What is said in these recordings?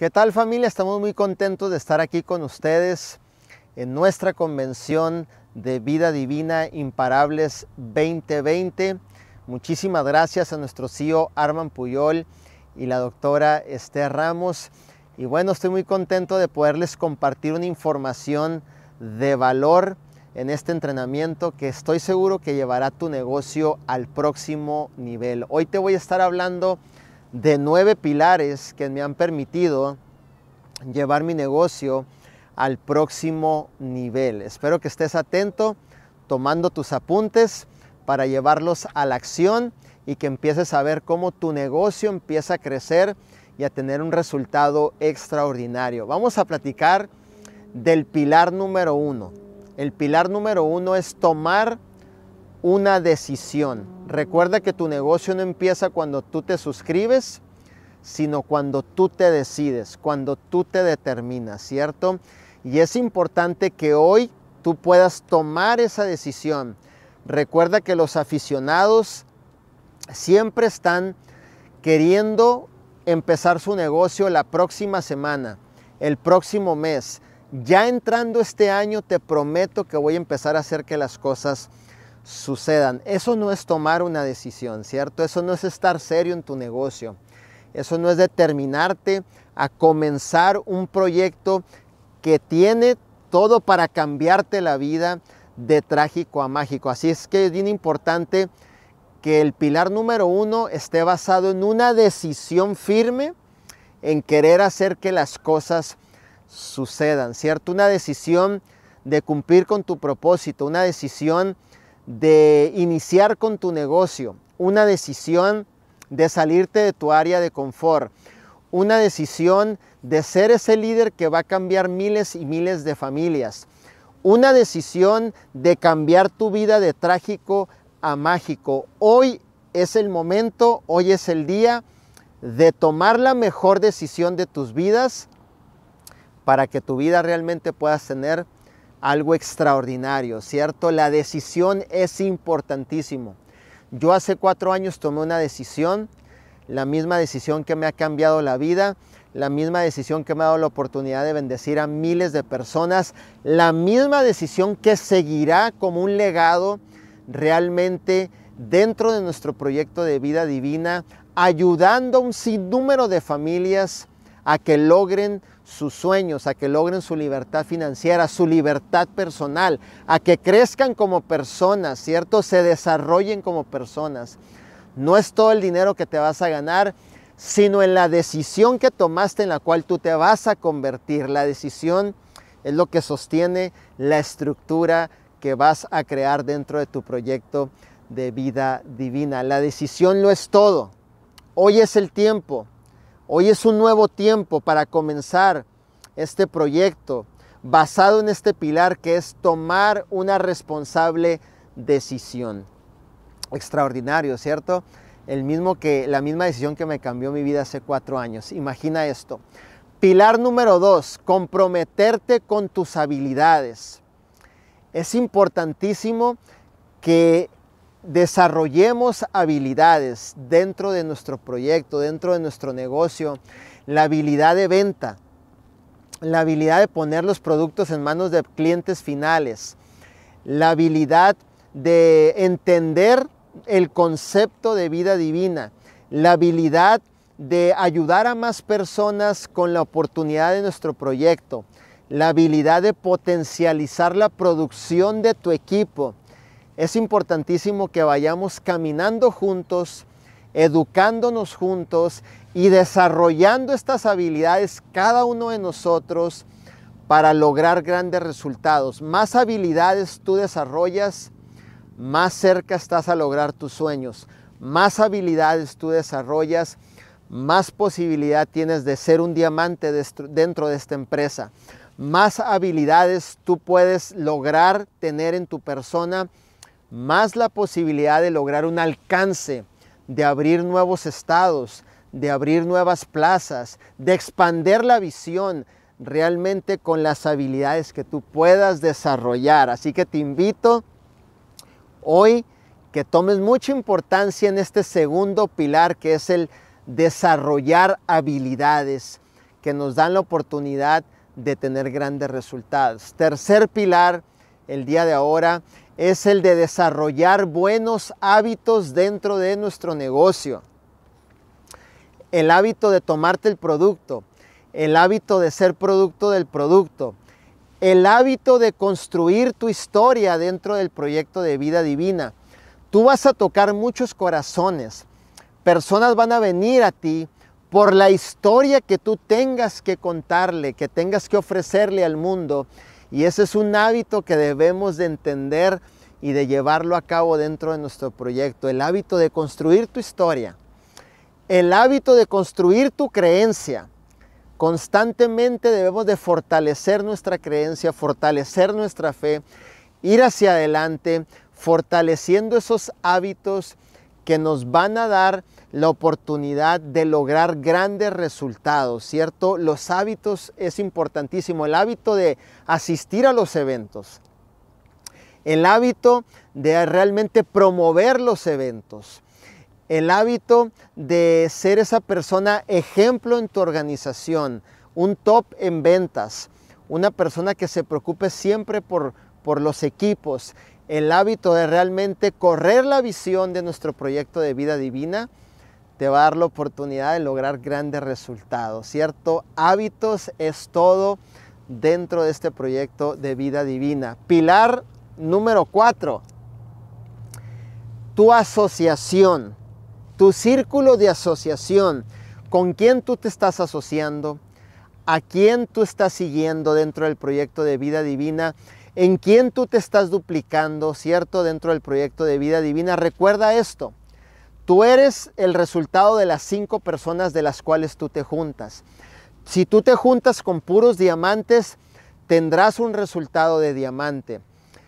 ¿Qué tal familia? Estamos muy contentos de estar aquí con ustedes en nuestra convención de Vida Divina Imparables 2020. Muchísimas gracias a nuestro CEO Arman Puyol y la doctora Esther Ramos. Y bueno, estoy muy contento de poderles compartir una información de valor en este entrenamiento que estoy seguro que llevará tu negocio al próximo nivel. Hoy te voy a estar hablando de nueve pilares que me han permitido llevar mi negocio al próximo nivel. Espero que estés atento, tomando tus apuntes para llevarlos a la acción y que empieces a ver cómo tu negocio empieza a crecer y a tener un resultado extraordinario. Vamos a platicar del pilar número uno. El pilar número uno es tomar una decisión. Recuerda que tu negocio no empieza cuando tú te suscribes, sino cuando tú te decides, cuando tú te determinas, ¿cierto? Y es importante que hoy tú puedas tomar esa decisión. Recuerda que los aficionados siempre están queriendo empezar su negocio la próxima semana, el próximo mes. Ya entrando este año, te prometo que voy a empezar a hacer que las cosas sucedan. Eso no es tomar una decisión, ¿cierto? Eso no es estar serio en tu negocio. Eso no es determinarte a comenzar un proyecto que tiene todo para cambiarte la vida de trágico a mágico. Así es que es bien importante que el pilar número uno esté basado en una decisión firme en querer hacer que las cosas sucedan, ¿cierto? Una decisión de cumplir con tu propósito, una decisión de iniciar con tu negocio, una decisión de salirte de tu área de confort, una decisión de ser ese líder que va a cambiar miles y miles de familias, una decisión de cambiar tu vida de trágico a mágico. Hoy es el momento, hoy es el día de tomar la mejor decisión de tus vidas para que tu vida realmente puedas tener algo extraordinario, ¿cierto? La decisión es importantísimo. Yo hace cuatro años tomé una decisión, la misma decisión que me ha cambiado la vida, la misma decisión que me ha dado la oportunidad de bendecir a miles de personas, la misma decisión que seguirá como un legado realmente dentro de nuestro proyecto de vida divina, ayudando a un sinnúmero de familias a que logren sus sueños, a que logren su libertad financiera, su libertad personal, a que crezcan como personas, ¿cierto? Se desarrollen como personas. No es todo el dinero que te vas a ganar, sino en la decisión que tomaste en la cual tú te vas a convertir. La decisión es lo que sostiene la estructura que vas a crear dentro de tu proyecto de vida divina. La decisión lo es todo. Hoy es el tiempo. Hoy es un nuevo tiempo para comenzar este proyecto basado en este pilar que es tomar una responsable decisión. Extraordinario, ¿cierto? El mismo que, la misma decisión que me cambió mi vida hace cuatro años. Imagina esto. Pilar número dos, comprometerte con tus habilidades. Es importantísimo que desarrollemos habilidades dentro de nuestro proyecto, dentro de nuestro negocio, la habilidad de venta, la habilidad de poner los productos en manos de clientes finales, la habilidad de entender el concepto de vida divina, la habilidad de ayudar a más personas con la oportunidad de nuestro proyecto, la habilidad de potencializar la producción de tu equipo, es importantísimo que vayamos caminando juntos, educándonos juntos y desarrollando estas habilidades cada uno de nosotros para lograr grandes resultados. Más habilidades tú desarrollas, más cerca estás a lograr tus sueños. Más habilidades tú desarrollas, más posibilidad tienes de ser un diamante dentro de esta empresa. Más habilidades tú puedes lograr tener en tu persona más la posibilidad de lograr un alcance, de abrir nuevos estados, de abrir nuevas plazas, de expander la visión realmente con las habilidades que tú puedas desarrollar. Así que te invito hoy que tomes mucha importancia en este segundo pilar que es el desarrollar habilidades que nos dan la oportunidad de tener grandes resultados. Tercer pilar, el día de ahora, es el de desarrollar buenos hábitos dentro de nuestro negocio. El hábito de tomarte el producto, el hábito de ser producto del producto, el hábito de construir tu historia dentro del proyecto de vida divina. Tú vas a tocar muchos corazones. Personas van a venir a ti por la historia que tú tengas que contarle, que tengas que ofrecerle al mundo y ese es un hábito que debemos de entender y de llevarlo a cabo dentro de nuestro proyecto. El hábito de construir tu historia. El hábito de construir tu creencia. Constantemente debemos de fortalecer nuestra creencia, fortalecer nuestra fe, ir hacia adelante, fortaleciendo esos hábitos que nos van a dar la oportunidad de lograr grandes resultados, ¿cierto? Los hábitos es importantísimo, el hábito de asistir a los eventos, el hábito de realmente promover los eventos, el hábito de ser esa persona ejemplo en tu organización, un top en ventas, una persona que se preocupe siempre por, por los equipos, el hábito de realmente correr la visión de nuestro proyecto de vida divina te va a dar la oportunidad de lograr grandes resultados, ¿cierto? Hábitos es todo dentro de este proyecto de vida divina. Pilar número cuatro, tu asociación, tu círculo de asociación, con quién tú te estás asociando, a quién tú estás siguiendo dentro del proyecto de vida divina, en quién tú te estás duplicando, ¿cierto? Dentro del proyecto de vida divina. Recuerda esto, Tú eres el resultado de las cinco personas de las cuales tú te juntas. Si tú te juntas con puros diamantes, tendrás un resultado de diamante.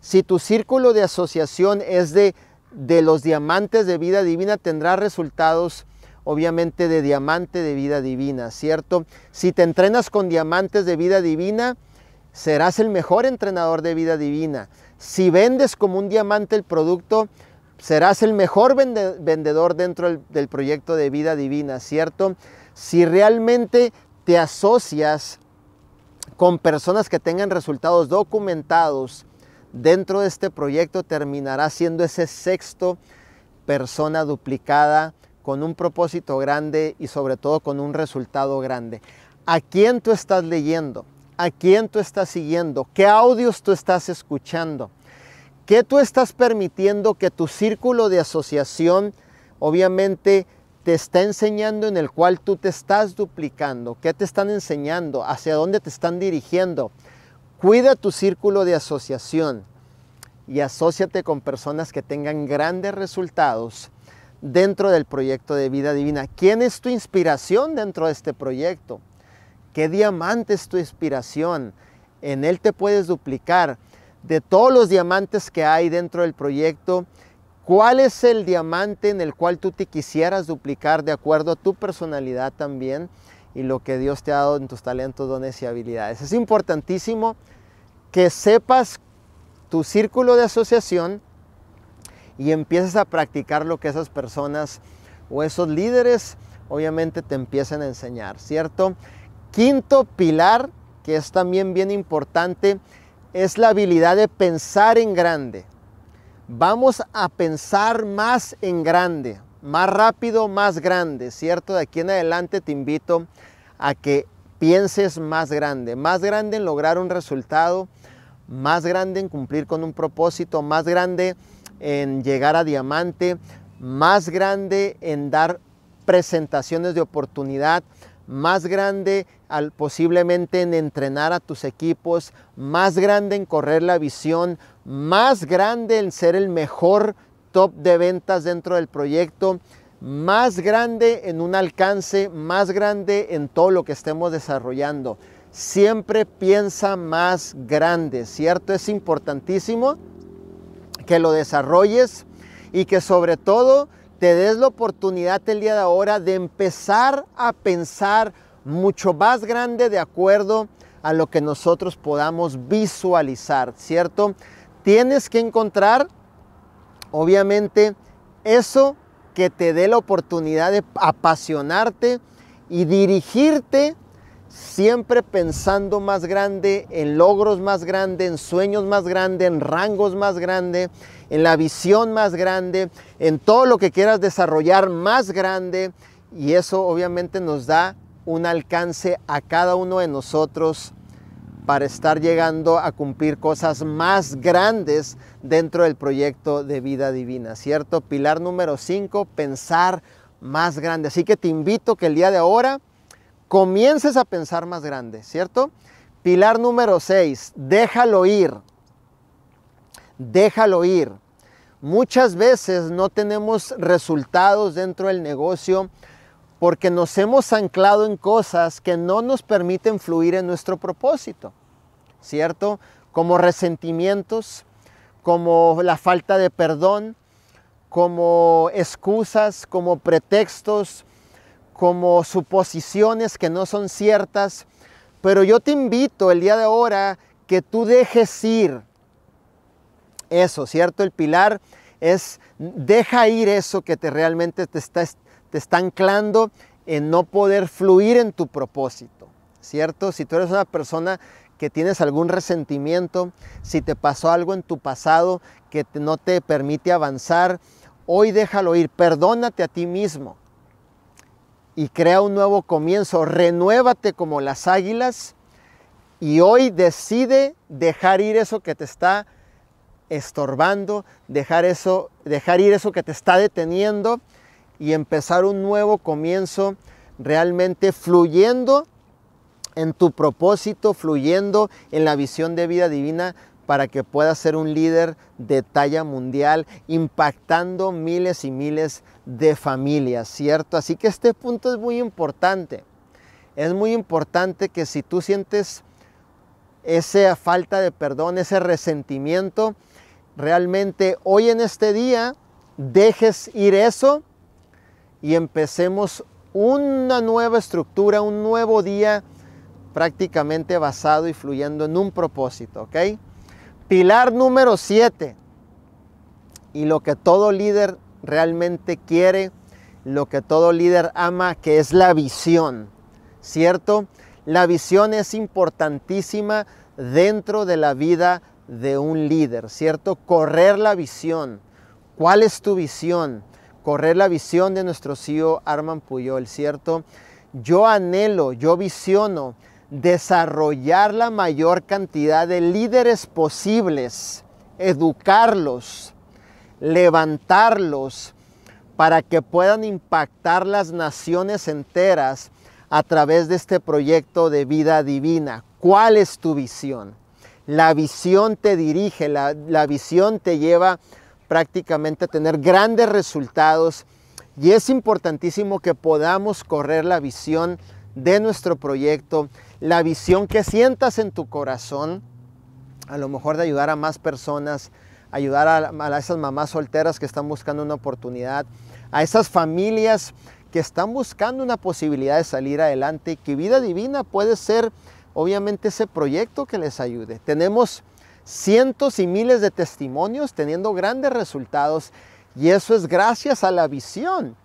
Si tu círculo de asociación es de, de los diamantes de vida divina, tendrás resultados obviamente de diamante de vida divina, ¿cierto? Si te entrenas con diamantes de vida divina, serás el mejor entrenador de vida divina. Si vendes como un diamante el producto, serás el mejor vendedor dentro del, proyecto de vida divina, ¿cierto? Si realmente te asocias con personas que tengan resultados documentados dentro de este proyecto, terminarás siendo ese sexto persona duplicada con un propósito grande y sobre todo con un resultado grande. ¿A quién tú estás leyendo? ¿A quién tú estás siguiendo? ¿Qué audios tú estás escuchando? ¿Qué tú estás permitiendo que tu círculo de asociación obviamente te está enseñando en el cual tú te estás duplicando? ¿Qué te están enseñando? ¿Hacia dónde te están dirigiendo? Cuida tu círculo de asociación y asóciate con personas que tengan grandes resultados dentro del proyecto de vida divina. ¿Quién es tu inspiración dentro de este proyecto? ¿Qué diamante es tu inspiración? En él te puedes duplicar de todos los diamantes que hay dentro del proyecto, cuál es el diamante en el cual tú te quisieras duplicar de acuerdo a tu personalidad también y lo que Dios te ha dado en tus talentos, dones y habilidades. Es importantísimo que sepas tu círculo de asociación y empieces a practicar lo que esas personas o esos líderes obviamente te empiezan a enseñar, ¿cierto? Quinto pilar, que es también bien importante, es la habilidad de pensar en grande. Vamos a pensar más en grande, más rápido, más grande, ¿cierto? De aquí en adelante te invito a que pienses más grande, más grande en lograr un resultado, más grande en cumplir con un propósito, más grande en llegar a diamante, más grande en dar presentaciones de oportunidad, más grande al, posiblemente en entrenar a tus equipos, más grande en correr la visión, más grande en ser el mejor top de ventas dentro del proyecto, más grande en un alcance, más grande en todo lo que estemos desarrollando. Siempre piensa más grande, ¿cierto? Es importantísimo que lo desarrolles y que sobre todo te des la oportunidad el día de ahora de empezar a pensar mucho más grande de acuerdo a lo que nosotros podamos visualizar, ¿cierto? Tienes que encontrar, obviamente, eso que te dé la oportunidad de apasionarte y dirigirte siempre pensando más grande, en logros más grandes, en sueños más grandes, en rangos más grande, en la visión más grande, en todo lo que quieras desarrollar más grande. Y eso obviamente nos da un alcance a cada uno de nosotros para estar llegando a cumplir cosas más grandes dentro del proyecto de vida divina, ¿cierto? Pilar número 5, pensar más grande. Así que te invito que el día de ahora comiences a pensar más grande, ¿cierto? Pilar número 6, déjalo ir. Déjalo ir. Muchas veces no tenemos resultados dentro del negocio porque nos hemos anclado en cosas que no nos permiten fluir en nuestro propósito, ¿cierto? Como resentimientos, como la falta de perdón, como excusas, como pretextos, como suposiciones que no son ciertas, pero yo te invito el día de ahora que tú dejes ir eso, ¿cierto? El pilar es deja ir eso que te realmente te está, te está anclando en no poder fluir en tu propósito, ¿cierto? Si tú eres una persona que tienes algún resentimiento, si te pasó algo en tu pasado que no te permite avanzar, hoy déjalo ir, perdónate a ti mismo, y crea un nuevo comienzo. Renuévate como las águilas y hoy decide dejar ir eso que te está estorbando, dejar, eso, dejar ir eso que te está deteniendo y empezar un nuevo comienzo realmente fluyendo en tu propósito, fluyendo en la visión de vida divina para que puedas ser un líder de talla mundial, impactando miles y miles de de familia, ¿cierto? Así que este punto es muy importante. Es muy importante que si tú sientes esa falta de perdón, ese resentimiento, realmente hoy en este día dejes ir eso y empecemos una nueva estructura, un nuevo día prácticamente basado y fluyendo en un propósito, ¿ok? Pilar número 7 y lo que todo líder realmente quiere, lo que todo líder ama, que es la visión, ¿cierto? La visión es importantísima dentro de la vida de un líder, ¿cierto? Correr la visión. ¿Cuál es tu visión? Correr la visión de nuestro CEO Arman Puyol, ¿cierto? Yo anhelo, yo visiono desarrollar la mayor cantidad de líderes posibles, educarlos, levantarlos para que puedan impactar las naciones enteras a través de este proyecto de vida divina. ¿Cuál es tu visión? La visión te dirige, la, visión te lleva prácticamente a tener grandes resultados y es importantísimo que podamos correr la visión de nuestro proyecto, la visión que sientas en tu corazón, a lo mejor de ayudar a más personas, ayudar a, esas mamás solteras que están buscando una oportunidad, a esas familias que están buscando una posibilidad de salir adelante, que vida divina puede ser obviamente ese proyecto que les ayude. Tenemos cientos y miles de testimonios teniendo grandes resultados y eso es gracias a la visión.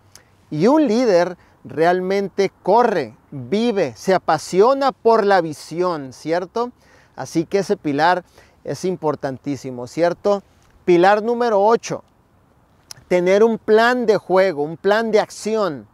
Y un líder realmente corre, vive, se apasiona por la visión, ¿cierto? Así que ese pilar es importantísimo, ¿cierto? Pilar número 8, tener un plan de juego, un plan de acción,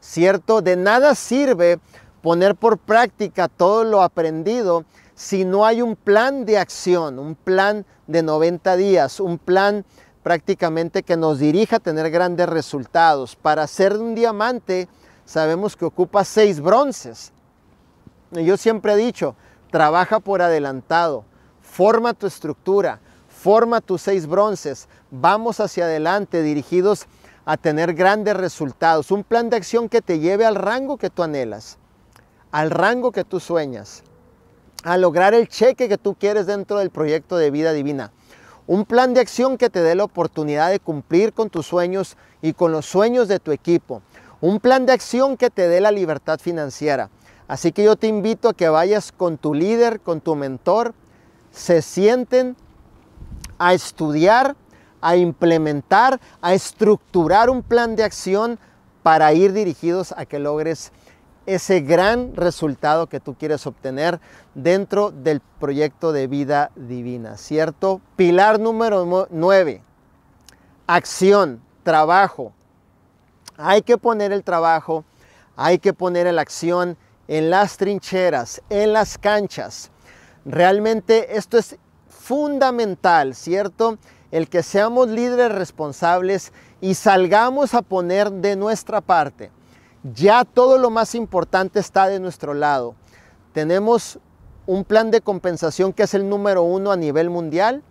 ¿cierto? De nada sirve poner por práctica todo lo aprendido si no hay un plan de acción, un plan de 90 días, un plan prácticamente que nos dirija a tener grandes resultados. Para ser un diamante sabemos que ocupa seis bronces. Yo siempre he dicho, trabaja por adelantado, forma tu estructura, forma tus seis bronces, vamos hacia adelante dirigidos a tener grandes resultados, un plan de acción que te lleve al rango que tú anhelas, al rango que tú sueñas, a lograr el cheque que tú quieres dentro del proyecto de vida divina. Un plan de acción que te dé la oportunidad de cumplir con tus sueños y con los sueños de tu equipo. Un plan de acción que te dé la libertad financiera. Así que yo te invito a que vayas con tu líder, con tu mentor, se sienten a estudiar, a implementar, a estructurar un plan de acción para ir dirigidos a que logres ese gran resultado que tú quieres obtener dentro del proyecto de vida divina, ¿cierto? Pilar número 9, acción, trabajo. Hay que poner el trabajo, hay que poner la acción en las trincheras, en las canchas. Realmente esto es fundamental, ¿cierto? El que seamos líderes responsables y salgamos a poner de nuestra parte. Ya todo lo más importante está de nuestro lado. Tenemos un plan de compensación que es el número uno a nivel mundial.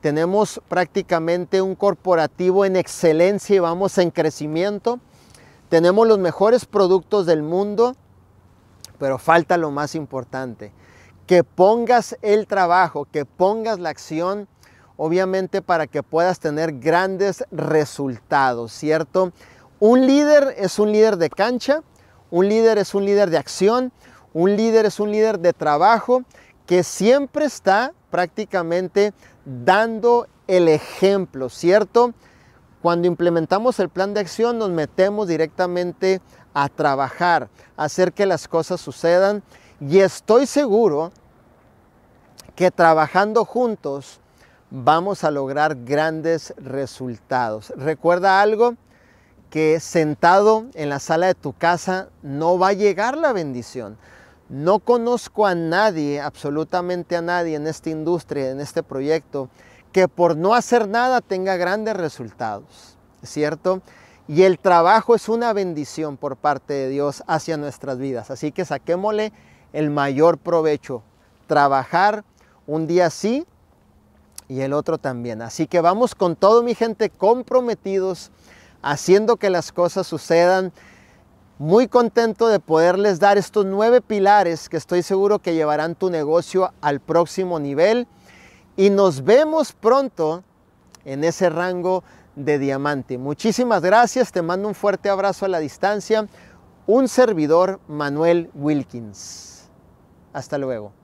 Tenemos prácticamente un corporativo en excelencia y vamos en crecimiento. Tenemos los mejores productos del mundo, pero falta lo más importante, que pongas el trabajo, que pongas la acción, obviamente para que puedas tener grandes resultados, ¿cierto? Un líder es un líder de cancha, un líder es un líder de acción, un líder es un líder de trabajo que siempre está prácticamente dando el ejemplo, ¿cierto? Cuando implementamos el plan de acción nos metemos directamente a trabajar, a hacer que las cosas sucedan y estoy seguro que trabajando juntos vamos a lograr grandes resultados. Recuerda algo, que sentado en la sala de tu casa no va a llegar la bendición. No conozco a nadie, absolutamente a nadie en esta industria, en este proyecto, que por no hacer nada tenga grandes resultados, ¿cierto? Y el trabajo es una bendición por parte de Dios hacia nuestras vidas. Así que saquémosle el mayor provecho. Trabajar un día sí y el otro también. Así que vamos con todo mi gente comprometidos, haciendo que las cosas sucedan. Muy contento de poderles dar estos nueve pilares que estoy seguro que llevarán tu negocio al próximo nivel. Y nos vemos pronto en ese rango de diamante. Muchísimas gracias, te mando un fuerte abrazo a la distancia. Un servidor, Manuel Wilkins. Hasta luego.